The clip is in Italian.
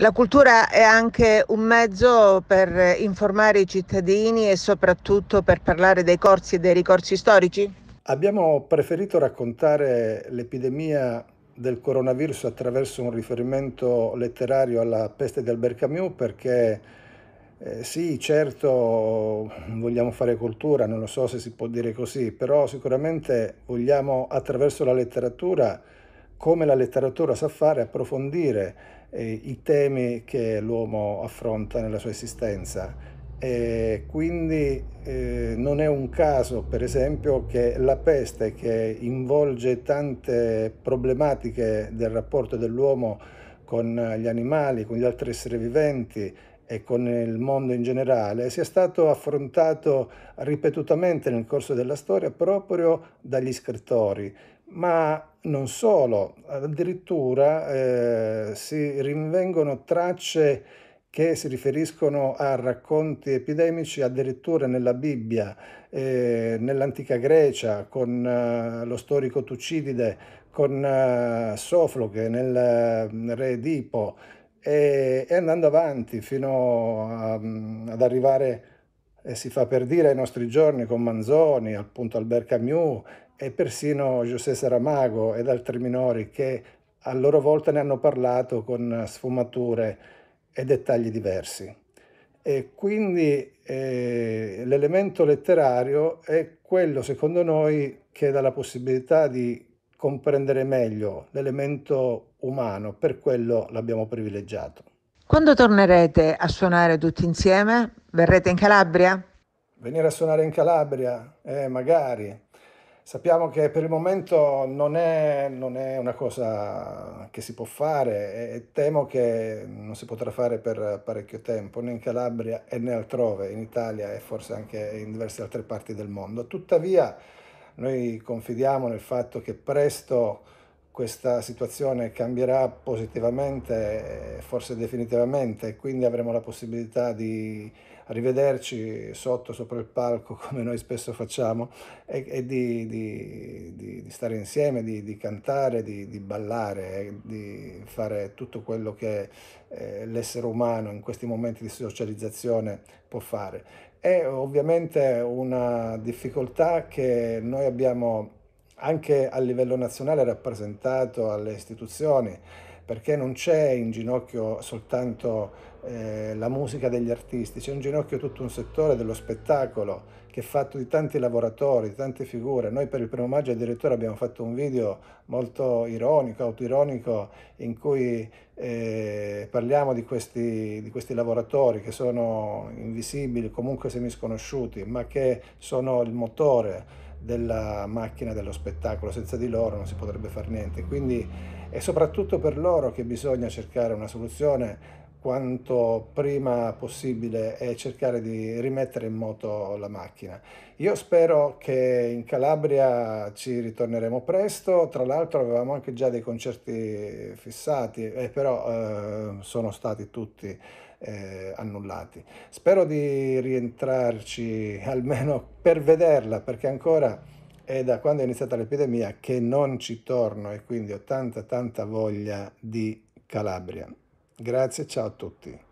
La cultura è anche un mezzo per informare i cittadini e soprattutto per parlare dei corsi e dei ricorsi storici? Abbiamo preferito raccontare l'epidemia del coronavirus attraverso un riferimento letterario alla peste di Albert Camus perché eh, sì, certo vogliamo fare cultura, non lo so se si può dire così, però sicuramente vogliamo attraverso la letteratura come la letteratura sa fare, approfondire eh, i temi che l'uomo affronta nella sua esistenza. E quindi eh, non è un caso, per esempio, che la peste, che involge tante problematiche del rapporto dell'uomo con gli animali, con gli altri esseri viventi e con il mondo in generale, sia stato affrontato ripetutamente nel corso della storia proprio dagli scrittori, ma non solo, addirittura eh, si rinvengono tracce che si riferiscono a racconti epidemici addirittura nella Bibbia, eh, nell'antica Grecia, con eh, lo storico Tucidide, con eh, Sofloche, nel, nel eh, re Edipo, e, e, andando avanti fino a, mm, ad arrivare, eh, si fa per dire, ai nostri giorni con Manzoni, appunto Albert Camus e persino José Saramago ed altri minori che a loro volta ne hanno parlato con sfumature e dettagli diversi. E quindi eh, l'elemento letterario è quello, secondo noi, che dà la possibilità di comprendere meglio l'elemento umano, per quello l'abbiamo privilegiato. Quando tornerete a suonare tutti insieme? Verrete in Calabria? Venire a suonare in Calabria? Eh, magari Sappiamo che per il momento non è, non è, una cosa che si può fare e temo che non si potrà fare per parecchio tempo, né in Calabria né altrove, in Italia e forse anche in diverse altre parti del mondo. Tuttavia noi confidiamo nel fatto che presto questa situazione cambierà positivamente, forse definitivamente, quindi avremo la possibilità di rivederci sotto, sopra il palco, come noi spesso facciamo, e, e di, di, di, di, stare insieme, di, cantare, di, ballare, di fare tutto quello che eh, l'essere umano in questi momenti di socializzazione può fare. È ovviamente una difficoltà che noi abbiamo anche a livello nazionale rappresentato alle istituzioni, perché non c'è in ginocchio soltanto eh, la musica degli artisti, c'è in ginocchio tutto un settore dello spettacolo che è fatto di tanti lavoratori, di tante figure. Noi per il primo maggio addirittura abbiamo fatto un video molto ironico, autoironico, in cui eh, parliamo di questi, di questi lavoratori che sono invisibili, comunque semisconosciuti, ma che sono il motore della macchina dello spettacolo, senza di loro non si potrebbe fare niente. Quindi è soprattutto per loro che bisogna cercare una soluzione quanto prima possibile e cercare di rimettere in moto la macchina. Io spero che in Calabria ci ritorneremo presto, tra l'altro avevamo anche già dei concerti fissati, eh, però eh, sono stati tutti eh, annullati. Spero di rientrarci almeno per vederla, perché ancora è da quando è iniziata l'epidemia che non ci torno e quindi ho tanta tanta voglia di Calabria. Grazie, ciao a tutti.